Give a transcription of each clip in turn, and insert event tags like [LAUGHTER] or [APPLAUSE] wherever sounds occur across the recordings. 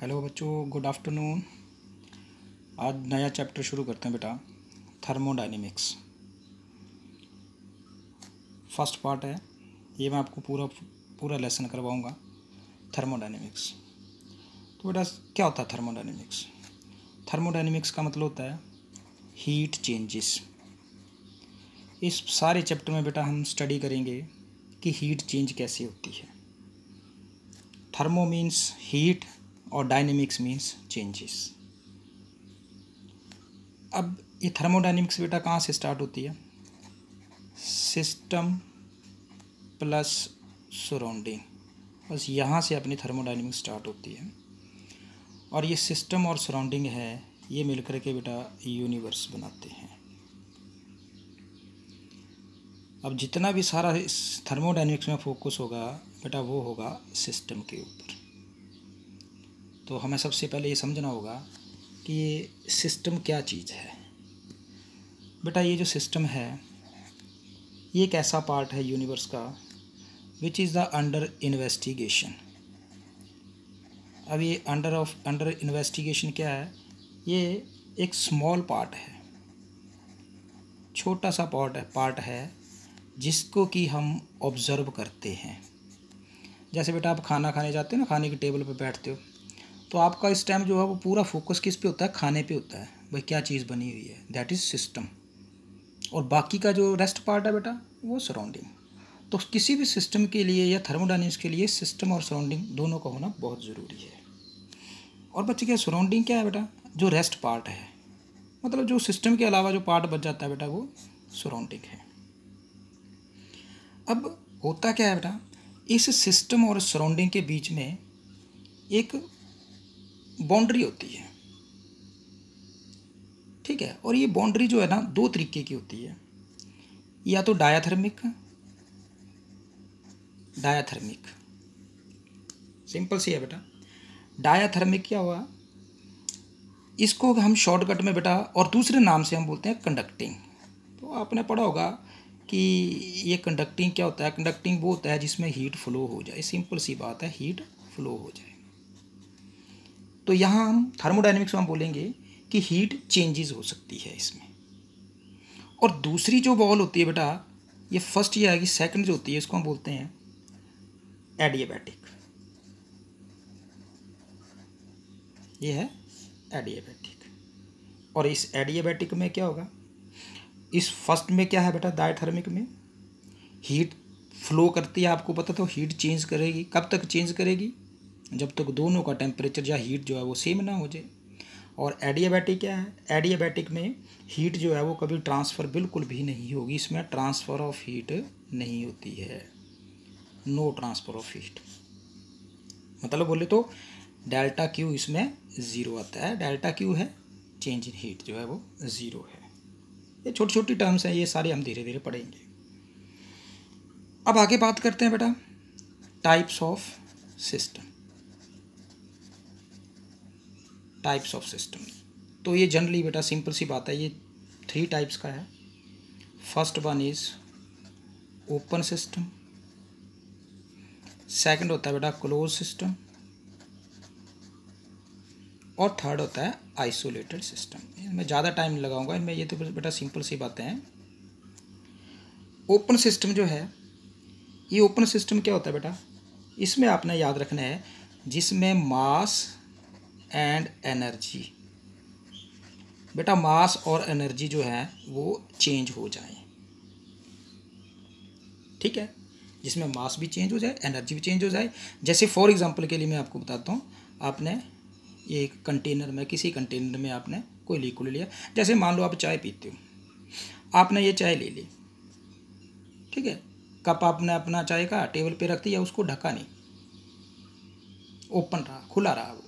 hello बच्चों good afternoon आज नया चैप्टर शुरू करते हैं बेटा थर्मोडाइनमिक्स फर्स्ट पार्ट है ये मैं आपको पूरा पूरा लेसन करवाऊंगा थर्मोडाइनमिक्स तो बेटा क्या होता है थर्मोडाइनमिक्स थर्मोडाइनमिक्स का मतलब होता है हीट चेंजेस इस सारे चैप्टर में बेटा हम स्टडी करेंगे कि हीट चेंज कैसे होती है थर्मो मीन्स हीट और डायनेमिक्स मीन्स चेंजेस अब ये थर्मोडाइनमिक्स बेटा कहाँ से स्टार्ट होती है सिस्टम प्लस सराउंडिंग बस यहाँ से अपनी थर्मोडाइनमिक्स स्टार्ट होती है और ये सिस्टम और सराउंडिंग है ये मिलकर के बेटा यूनिवर्स बनाते हैं अब जितना भी सारा इस थर्मोडाइनमिक्स में फोकस होगा बेटा वो होगा सिस्टम के ऊपर तो हमें सबसे पहले ये समझना होगा कि ये सिस्टम क्या चीज़ है बेटा ये जो सिस्टम है ये एक ऐसा पार्ट है यूनिवर्स का which is the under investigation अब ये अंडर ऑफ अंडर इन्वेस्टिगेशन क्या है ये एक स्मॉल पार्ट है छोटा सा पार्ट है पार्ट है जिसको कि हम ऑब्ज़र्व करते हैं जैसे बेटा आप खाना खाने जाते हो ना खाने की टेबल पर बैठते हो तो आपका इस टाइम जो है वो पूरा फोकस किस पे होता है खाने पे होता है भाई क्या चीज़ बनी हुई है दैट इज़ सिस्टम और बाकी का जो रेस्ट पार्ट है बेटा वो सराउंडिंग तो किसी भी सिस्टम के लिए या थर्मोडाइनिक्स के लिए सिस्टम और सराउंडिंग दोनों का होना बहुत ज़रूरी है और बच्चे क्या सराउंडिंग क्या है बेटा जो रेस्ट पार्ट है मतलब जो सिस्टम के अलावा जो पार्ट बच जाता है बेटा वो सराउंडिंग है अब होता क्या है बेटा इस सिस्टम और सराउंडिंग के बीच में एक बाउंड्री होती है ठीक है और ये बाउंड्री जो है ना दो तरीके की होती है या तो डायाथर्मिक डायाथर्मिक सिंपल सी है बेटा डायाथर्मिक क्या हुआ इसको हम शॉर्टकट में बेटा और दूसरे नाम से हम बोलते हैं कंडक्टिंग तो आपने पढ़ा होगा कि ये कंडक्टिंग क्या होता है कंडक्टिंग वो होता है जिसमें हीट फ्लो हो जाए सिंपल सी बात है हीट फ्लो हो जाए तो यहाँ हम थर्मोडाइनमिक्स में बोलेंगे कि हीट चेंजेस हो सकती है इसमें और दूसरी जो बॉल होती है बेटा ये फर्स्ट ये आएगी सेकंड जो होती है इसको हम बोलते हैं एडियाबैटिक ये है एडियाबैटिक और इस एडियाबैटिक में क्या होगा इस फर्स्ट में क्या है बेटा डायथर्मिक में हीट फ्लो करती है आपको पता तो हीट चेंज करेगी कब तक चेंज करेगी जब तक दोनों का टेम्परेचर या हीट जो है वो सेम ना हो जाए और एडियाबैटिक क्या है एडियाबैटिक में हीट जो है वो कभी ट्रांसफ़र बिल्कुल भी नहीं होगी इसमें ट्रांसफ़र ऑफ हीट नहीं होती है नो ट्रांसफ़र ऑफ हीट मतलब बोले तो डेल्टा क्यू इसमें ज़ीरो आता है डेल्टा क्यू है चेंज इन हीट जो है वो ज़ीरो है ये छोटी छोटी टर्म्स हैं ये सारे हम धीरे धीरे पढ़ेंगे अब आगे बात करते हैं बेटा types of system types of system तो ये जनरली बेटा सिंपल सी बात है ये थ्री टाइप्स का है first one is open system second होता है बेटा क्लोज सिस्टम और थर्ड होता है आइसोलेटेड सिस्टम मैं ज़्यादा टाइम लगाऊंगा इनमें ये तो बेटा सिंपल सी बातें हैं ओपन सिस्टम जो है ये ओपन सिस्टम क्या होता है बेटा इसमें आपने याद रखना है जिसमें मास एंड एनर्जी बेटा मास और एनर्जी जो है वो चेंज हो जाए ठीक है जिसमें मास भी चेंज हो जाए एनर्जी भी चेंज हो जाए जैसे फॉर एग्जांपल के लिए मैं आपको बताता हूँ आपने ये कंटेनर में किसी कंटेनर में आपने कोई लिक्विड लिया जैसे मान लो आप चाय पीते हो आपने ये चाय ले ली ठीक है कप आपने अपना चाय का टेबल पे रख दिया उसको ढका नहीं ओपन रहा खुला रहा वो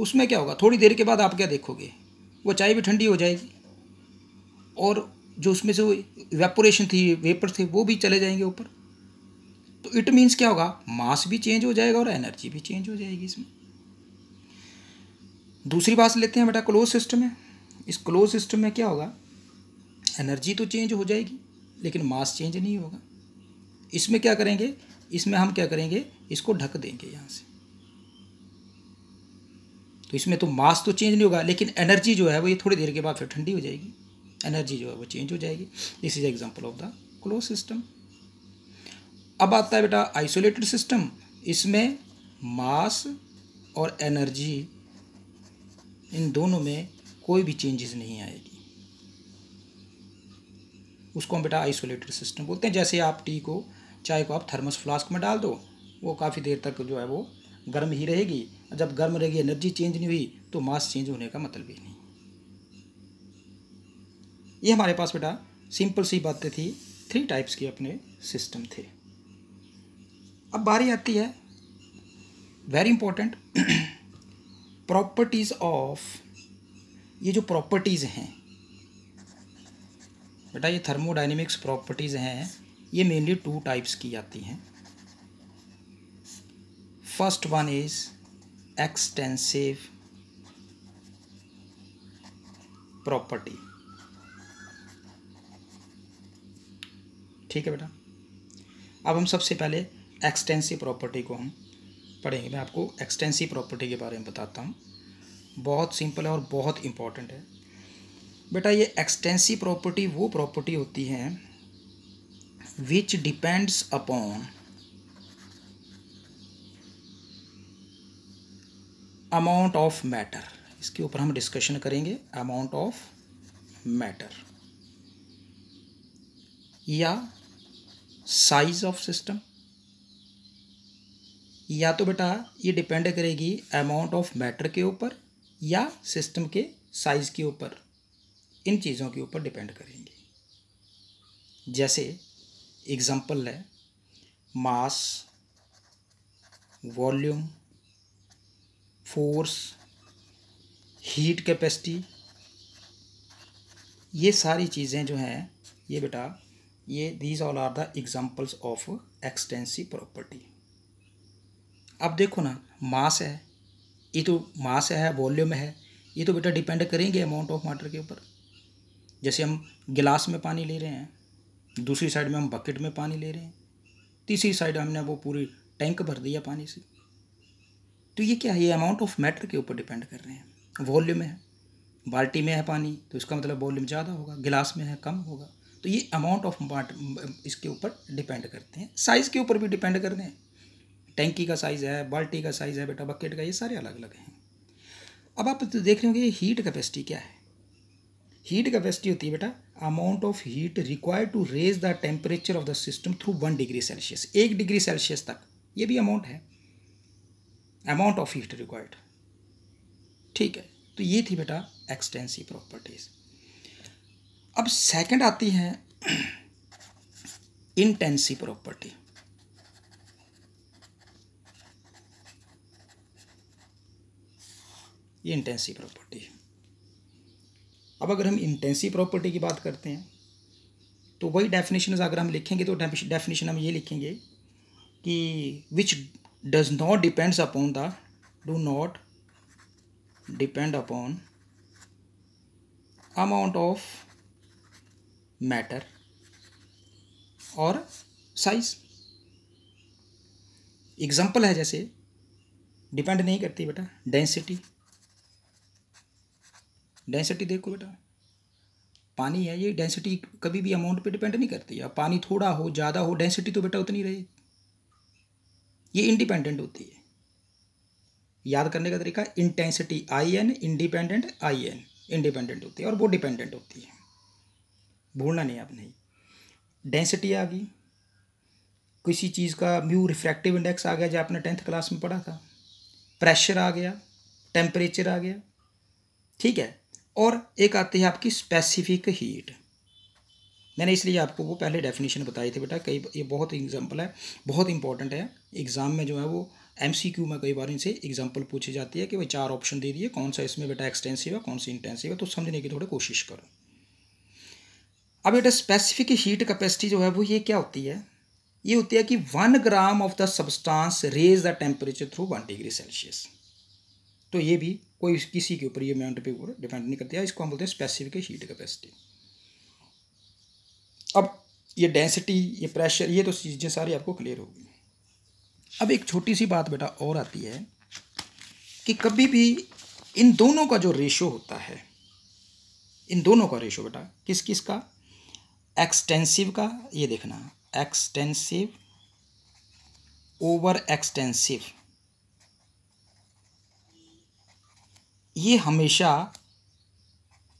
उसमें क्या होगा थोड़ी देर के बाद आप क्या देखोगे वो चाय भी ठंडी हो जाएगी और जो उसमें से वेपोरेशन थी वेपर थे वो भी चले जाएंगे ऊपर तो इट मीन्स क्या होगा मास भी चेंज हो जाएगा और एनर्जी भी चेंज हो जाएगी इसमें दूसरी बात लेते हैं बेटा क्लोज सिस्टम है इस क्लोज सिस्टम में क्या होगा एनर्जी तो चेंज हो जाएगी लेकिन मास चेंज नहीं होगा इसमें क्या करेंगे इसमें हम क्या करेंगे इसको ढक देंगे यहाँ से तो इसमें तो मास तो चेंज नहीं होगा लेकिन एनर्जी जो है वो ये थोड़ी देर के बाद फिर ठंडी हो जाएगी एनर्जी जो है वो चेंज हो जाएगी this is example of the close system अब आता है बेटा आइसोलेटेड सिस्टम इसमें मास और एनर्जी इन दोनों में कोई भी चेंजेस नहीं आएगी उसको हम बेटा आइसोलेटेड सिस्टम बोलते हैं जैसे आप टी को चाय को आप थर्मस फ्लास्क में डाल दो वो काफ़ी देर तक जो है वो गर्म ही रहेगी जब गर्म रहेगी एनर्जी चेंज नहीं हुई तो मास चेंज होने का मतलब ही नहीं ये हमारे पास बेटा सिंपल सी बातें थी थ्री टाइप्स के अपने सिस्टम थे अब बारी आती है वेरी इंपॉर्टेंट प्रॉपर्टीज़ ऑफ ये जो प्रॉपर्टीज़ हैं बेटा ये थर्मोडाइनमिक्स प्रॉपर्टीज़ हैं ये मेनली टू टाइप्स की आती हैं first one is extensive property ठीक है बेटा अब हम सबसे पहले एक्सटेंसिव प्रॉपर्टी को हम पढ़ेंगे मैं आपको एक्सटेंसिव प्रॉपर्टी के बारे में बताता हूँ बहुत सिंपल है और बहुत इम्पॉर्टेंट है बेटा ये एक्सटेंसिव प्रॉपर्टी वो प्रॉपर्टी होती है which depends upon amount of matter इसके ऊपर हम डिस्कशन करेंगे अमाउंट ऑफ मैटर या साइज ऑफ सिस्टम या तो बेटा ये डिपेंड करेगी अमाउंट ऑफ मैटर के ऊपर या सिस्टम के साइज के ऊपर इन चीज़ों के ऊपर डिपेंड करेंगे जैसे एग्जांपल है mass volume force heat capacity ये सारी चीज़ें जो हैं ये बेटा ये these all are the examples of extensive property अब देखो ना मास है ये तो मास है वॉल्यूम है ये तो बेटा डिपेंड करेंगे अमाउंट ऑफ वाटर के ऊपर जैसे हम गिलास में पानी ले रहे हैं दूसरी साइड में हम बकेट में पानी ले रहे हैं तीसरी साइड हमने वो पूरी टैंक भर दिया पानी से तो ये क्या है ये अमाउंट ऑफ मैटर के ऊपर डिपेंड कर रहे हैं वॉल्यूम है बाल्टी में है पानी तो इसका मतलब वॉल्यूम ज़्यादा होगा गिलास में है कम होगा तो ये अमाउंट ऑफ इसके ऊपर डिपेंड करते हैं साइज़ के ऊपर भी डिपेंड कर रहे हैं टैंकी का साइज़ है बाल्टी का साइज़ है बेटा बकेट का ये सारे अलग अलग हैं अब आप तो देख रहे होंगे हीट कैपेसिटी क्या है हीट कैपेसिटी होती है बेटा amount of heat required to raise the temperature of the system through one degree Celsius एक डिग्री सेल्सियस तक ये भी अमाउंट है अमाउंट ऑफ हीट रिक्वायर्ड ठीक है तो ये थी बेटा एक्सटेंसिव प्रॉपर्टीज अब सेकंड आती है इंटेंसिव [CLEARS THROAT] प्रॉपर्टी ये इंटेंसिव प्रॉपर्टी अब अगर हम इंटेंसिव प्रॉपर्टी की बात करते हैं तो वही डेफिनेशन अगर हम लिखेंगे तो डेफिनेशन हम ये लिखेंगे कि which does not depends upon the do not depend upon amount of matter और साइज एग्जाम्पल है जैसे डिपेंड नहीं करती बेटा डेंसिटी डेंसिटी देखो बेटा पानी है ये डेंसिटी कभी भी अमाउंट पे डिपेंड नहीं करती है पानी थोड़ा हो ज़्यादा हो डेंसिटी तो बेटा उतनी रहे ये इंडिपेंडेंट होती है याद करने का तरीका intensity I N independent I N independent होती है और वो डिपेंडेंट होती है भूलना नहीं आपने डेंसिटी आ गई किसी चीज़ का म्यू रिफ्रैक्टिव इंडेक्स आ गया जो आपने टेंथ क्लास में पढ़ा था प्रेशर आ गया टेम्परेचर आ गया ठीक है और एक आती है आपकी स्पेसिफिक हीट मैंने इसलिए आपको वो पहले डेफिनेशन बताई थी बेटा कई ये बहुत एग्जाम्पल है बहुत इंपॉर्टेंट है एग्ज़ाम में जो है वो एम सी क्यू में कई बार इनसे एग्जाम्पल पूछी जाती है कि भाई चार ऑप्शन दे दिए कौन सा इसमें बेटा एक्सटेंसिव है कौन सी इंटेंसिव है तो समझने की थोड़ी कोशिश करो अब बेटा स्पेसिफिक हीट कैपेसिटी जो है वो ये क्या होती है ये होती है कि one gram of the substance raise the temperature through one degree Celsius तो ये भी कोई किसी के ऊपर ये अमाउंट पे ऊपर डिपेंड नहीं करती है इसको हम बोलते हैं स्पेसिफिक हीट कैपेसिटी अब ये डेंसिटी ये प्रेशर ये तो चीज़ें सारी आपको क्लियर होगी अब एक छोटी सी बात बेटा और आती है कि कभी भी इन दोनों का जो रेशो होता है इन दोनों का रेशो बेटा किस किस का एक्सटेंसिव का ये देखना एक्सटेंसिव ओवर एक्सटेंसिव ये हमेशा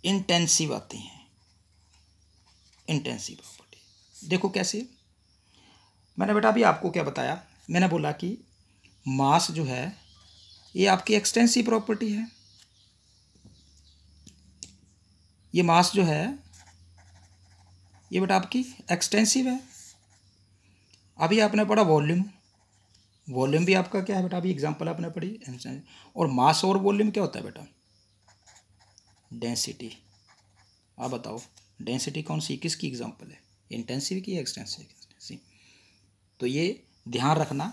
इंटेंसिव आते हैं इंटेंसिव प्रॉपर्टी देखो कैसे मैंने बेटा अभी आपको क्या बताया मैंने बोला कि मास जो है ये आपकी एक्सटेंसिव प्रॉपर्टी है ये मास जो है ये बेटा आपकी एक्सटेंसिव है अभी आपने पढ़ा वॉल्यूम वॉल्यूम भी आपका क्या है बेटा अभी एग्जांपल आपने पढ़ी और मास और वॉल्यूम क्या होता है बेटा डेंसिटी आप बताओ डेंसिटी कौन सी किसकी एग्जाम्पल है इंटेंसिव की एक्सटेंसिव तो ये ध्यान रखना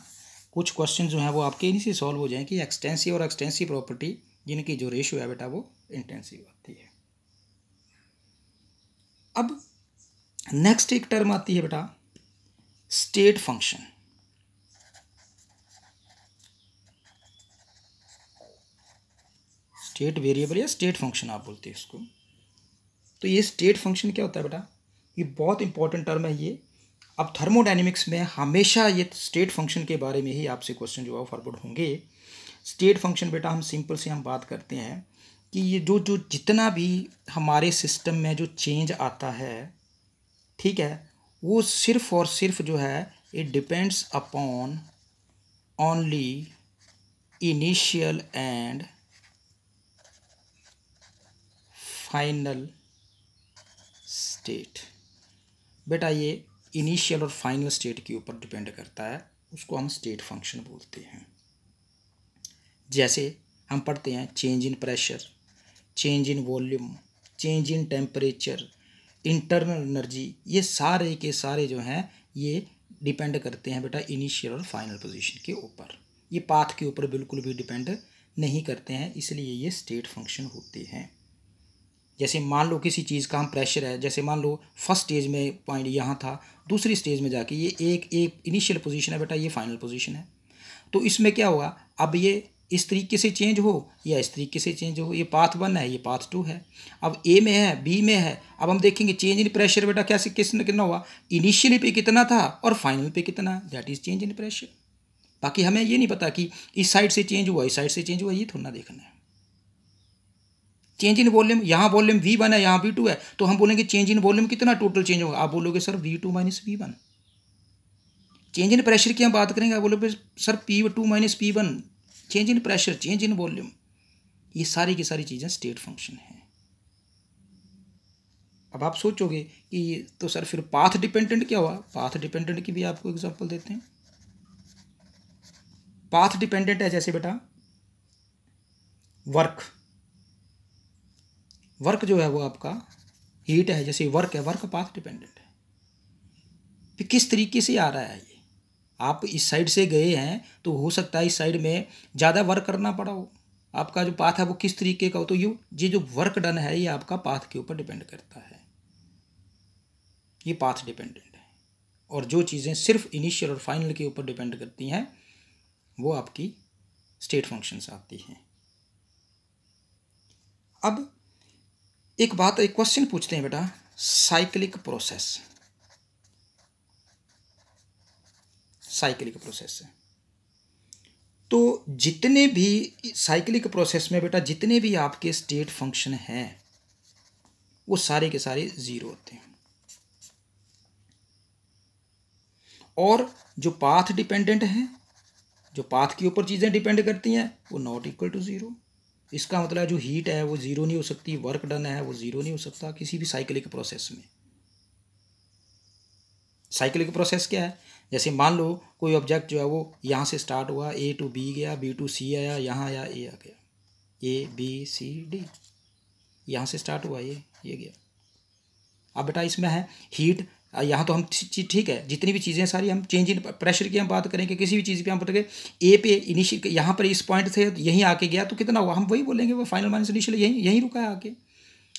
कुछ क्वेश्चन जो हैं वो आपके इन्हीं से सॉल्व हो जाए कि एक्सटेंसिव और एक्सटेंसिव प्रॉपर्टी जिनकी जो रेशियो है बेटा वो इंटेंसिव आती है अब नेक्स्ट एक टर्म आती है बेटा स्टेट फंक्शन स्टेट वेरिएबल या स्टेट फंक्शन आप बोलते हैं इसको तो ये स्टेट फंक्शन क्या होता है बेटा ये बहुत इंपॉर्टेंट टर्म है ये अब थर्मोडाइनमिक्स में हमेशा ये स्टेट फंक्शन के बारे में ही आपसे क्वेश्चन जो है फॉरवर्ड होंगे स्टेट फंक्शन बेटा हम सिंपल से हम बात करते हैं कि ये जो जो जितना भी हमारे सिस्टम में जो चेंज आता है ठीक है वो सिर्फ और सिर्फ जो है it depends upon only initial and final state बेटा ये इनिशियल और फाइनल स्टेट के ऊपर डिपेंड करता है उसको हम स्टेट फंक्शन बोलते हैं जैसे हम पढ़ते हैं change in pressure change in volume change in temperature internal energy ये सारे के सारे जो हैं ये डिपेंड करते हैं बेटा इनिशियल और फाइनल पोजीशन के ऊपर ये पाथ के ऊपर बिल्कुल भी डिपेंड नहीं करते हैं इसलिए ये स्टेट फंक्शन होते हैं जैसे मान लो किसी चीज़ का हम प्रेशर है जैसे मान लो फर्स्ट स्टेज में पॉइंट यहाँ था दूसरी स्टेज में जाके ये एक एक इनिशियल पोजीशन है बेटा ये फाइनल पोजीशन है तो इसमें क्या होगा अब ये इस तरीके से चेंज हो या इस तरीके से चेंज हो ये पाथ वन है ये पाथ टू है अब ए में है बी में है अब हम देखेंगे चेंज इन प्रेशर बेटा कैसे किसने कितना हुआ इनिशियली पे कितना था और फाइनल पे कितना that is change in pressure बाकी हमें ये नहीं पता कि इस साइड से चेंज हुआ इस साइड से चेंज हुआ ये थोड़ा देखना है चेंज इन वॉल्यूम यहाँ वॉल्यूम वी वन है यहाँ वी टू है तो हम बोलेंगे चेंज इन वॉल्यूम कितना टोटल चेंज होगा आप बोलोगे sir V two minus V one change in pressure की हम बात करेंगे आप बोलोगे sir P two minus P one change in pressure change in volume ये सारी की सारी चीज़ें स्टेट फंक्शन हैं अब आप सोचोगे कि तो सर फिर पाथ डिपेंडेंट क्या हुआ पाथ डिपेंडेंट की भी आपको एग्जाम्पल देते हैं पाथ डिपेंडेंट है जैसे बेटा वर्क वर्क जो है वो आपका हीट है जैसे वर्क है वर्क पाथ डिपेंडेंट है फिर किस तरीके से आ रहा है ये आप इस साइड से गए हैं तो हो सकता है इस साइड में ज़्यादा वर्क करना पड़ा हो आपका जो पाथ है वो किस तरीके का हो तो यू ये जो वर्क डन है ये आपका पाथ के ऊपर डिपेंड करता है ये पाथ डिपेंडेंट है और जो चीज़ें सिर्फ इनिशियल और फाइनल के ऊपर डिपेंड करती हैं वो आपकी स्टेट फंक्शंस आती हैं अब एक बात एक क्वेश्चन पूछते हैं बेटा साइक्लिक प्रोसेस साइक्लिक प्रोसेस तो जितने भी साइक्लिक प्रोसेस में बेटा जितने भी आपके स्टेट फंक्शन हैं वो सारे के सारे ज़ीरो होते हैं और जो पाथ डिपेंडेंट हैं जो पाथ के ऊपर चीज़ें डिपेंड करती हैं वो नॉट इक्वल टू ज़ीरो इसका मतलब जो हीट है वो ज़ीरो नहीं हो सकती वर्क डन है वो ज़ीरो नहीं हो सकता किसी भी साइकिलिक प्रोसेस में साइकिलिक प्रोसेस क्या है जैसे मान लो कोई ऑब्जेक्ट जो है वो यहाँ से स्टार्ट हुआ ए टू बी गया बी टू सी आया यहाँ आया ए आ गया ए बी सी डी यहाँ से स्टार्ट हुआ ये ये गया अब बेटा इसमें है हीट यहाँ तो हम ठीक है जितनी भी चीज़ें सारी हम चेंज इन प्रेशर की हम बात करेंगे कि किसी भी चीज़ पे हम बताएंगे ए पे इनिशियल यहाँ पर इस पॉइंट से यहीं आके गया तो कितना हुआ हम वही बोलेंगे वो फाइनल माइनस इनिशियल यहीं यहीं रुका है आके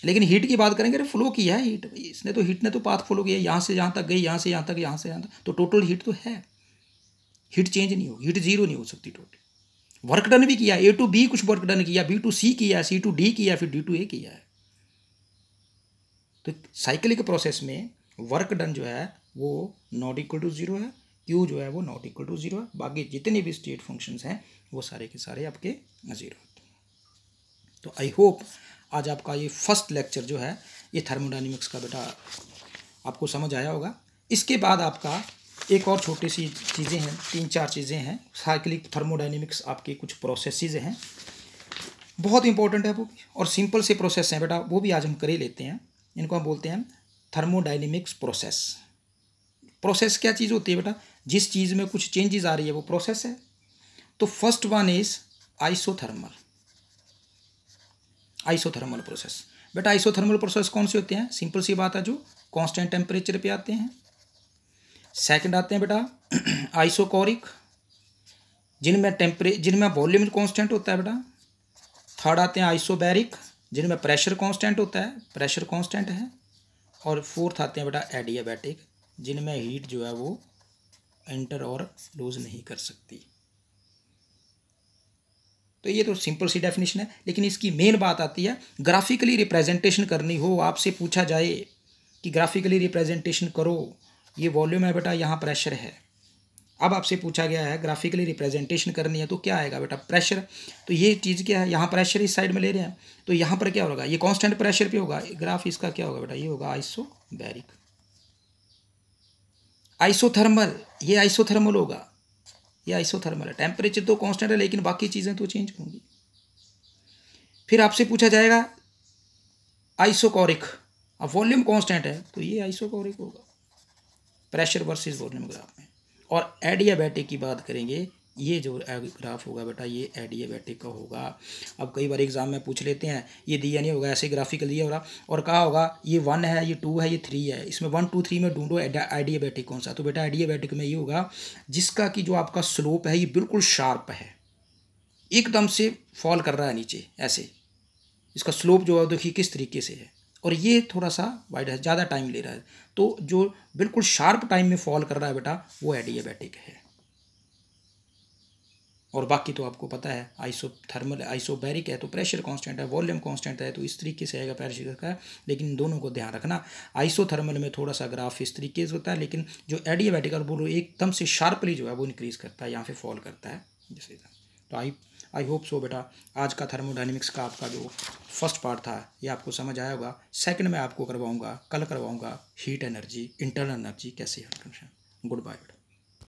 लेकिन हीट की बात करेंगे अरे फ्लो किया है हीट इसने तो हीट ने तो पाथ फॉलो किया यहाँ से जहाँ तक गई यहाँ से यहाँ तक यहाँ से यहाँ तक तो टोटल हीट तो है हीट चेंज नहीं हो हीट जीरो नहीं हो सकती टोटल वर्क डन भी किया ए टू बी कुछ वर्क डन किया बी टू सी किया सी टू डी किया फिर डी टू ए किया है तो साइकिल के प्रोसेस में वर्क डन जो है वो नॉट इक्वल टू ज़ीरो है क्यू जो है वो नॉट इक्वल टू ज़ीरो है बाकी जितने भी स्टेट फंक्शंस हैं वो सारे के सारे आपके ज़ीरो होते हैं तो आई होप आज आपका ये फर्स्ट लेक्चर जो है ये थर्मोडाइनमिक्स का बेटा आपको समझ आया होगा इसके बाद आपका एक और छोटी सी चीज़ें हैं तीन चार चीज़ें हैं साइक्लिक थर्मोडाइनमिक्स आपके कुछ प्रोसेसिज हैं बहुत इंपॉर्टेंट है वो भी और सिंपल से प्रोसेस हैं बेटा वो भी आज हम कर ही लेते हैं इनको हम बोलते हैं थर्मोडाइनेमिक्स प्रोसेस प्रोसेस क्या चीज़ होती है बेटा जिस चीज़ में कुछ चेंजेस आ रही है वो प्रोसेस है तो first one is isothermal isothermal process बेटा आइसोथर्मल प्रोसेस कौन से होते हैं सिंपल सी बात है जो कांस्टेंट टेम्परेचर पे आते हैं सेकंड आते हैं बेटा आइसोकोरिक [CLEARS THROAT] जिनमें टेम्परे जिनमें वॉल्यूम कांस्टेंट होता है बेटा थर्ड आते हैं आइसोबैरिक जिनमें प्रेशर कांस्टेंट होता है प्रेशर कांस्टेंट है और फोर्थ आते हैं बेटा एडियाबैटिक जिनमें हीट जो है वो एंटर और लूज नहीं कर सकती तो ये तो सिंपल सी डेफिनेशन है लेकिन इसकी मेन बात आती है ग्राफिकली रिप्रेजेंटेशन करनी हो आपसे पूछा जाए कि ग्राफिकली रिप्रेजेंटेशन करो ये वॉल्यूम है बेटा यहाँ प्रेशर है अब आपसे पूछा गया है ग्राफिकली रिप्रेजेंटेशन करनी है तो क्या आएगा बेटा प्रेशर तो ये चीज़ क्या है यहाँ प्रेशर इस साइड में ले रहे हैं तो यहाँ पर क्या होगा ये कांस्टेंट प्रेशर पे होगा ग्राफ इसका क्या होगा बेटा ये होगा आइसो बैरिक आइसोथर्मल ये आइसोथर्मल होगा ये आइसोथर्मल है टेम्परेचर तो कॉन्स्टेंट है लेकिन बाकी चीज़ें तो चेंज होंगी फिर आपसे पूछा जाएगा आइसोकोरिक अब वॉल्यूम कॉन्स्टेंट है तो ये आइसोकोरिक होगा प्रेशर वर्सेस वॉल्यूम ग्राफ में और एडियाबैटिक की बात करेंगे ये जो ग्राफ होगा बेटा ये एडियाबैटिक का होगा अब कई बार एग्जाम में पूछ लेते हैं ये दिया नहीं होगा ऐसे ग्राफिकल दिया होगा और कहा होगा ये वन है ये टू है ये थ्री है इसमें वन टू थ्री में ढूंढो आइडियाबैटिक कौन सा तो बेटा आइडियाबैटिक में ये होगा जिसका कि जो आपका स्लोप है ये बिल्कुल शार्प है एकदम से फॉल कर रहा है नीचे ऐसे इसका स्लोप जो है देखिए किस तरीके से है और ये थोड़ा सा वाइड है ज़्यादा टाइम ले रहा है तो जो बिल्कुल शार्प टाइम में फॉल कर रहा है बेटा वो एडियाबैटिक है और बाकी तो आपको पता है आइसो थर्मल आइसोबैरिक है तो प्रेशर कांस्टेंट है वॉल्यूम कांस्टेंट है तो इस तरीके से आएगा प्रेशर का लेकिन दोनों को ध्यान रखना आइसोथर्मल में थोड़ा सा ग्राफ इस तरीके से होता है लेकिन जो एडियाबैटिक और वो एकदम से शार्पली जो है वो इंक्रीज़ करता है यहाँ पे फॉल करता है जैसे तो आई आई होप सो बेटा आज का थर्मोडाइनमिक्स का आपका जो फर्स्ट पार्ट था ये आपको समझ आया होगा सेकंड में आपको करवाऊंगा कल करवाऊंगा हीट एनर्जी इंटरनल एनर्जी कैसे हट गुड बाय बेटा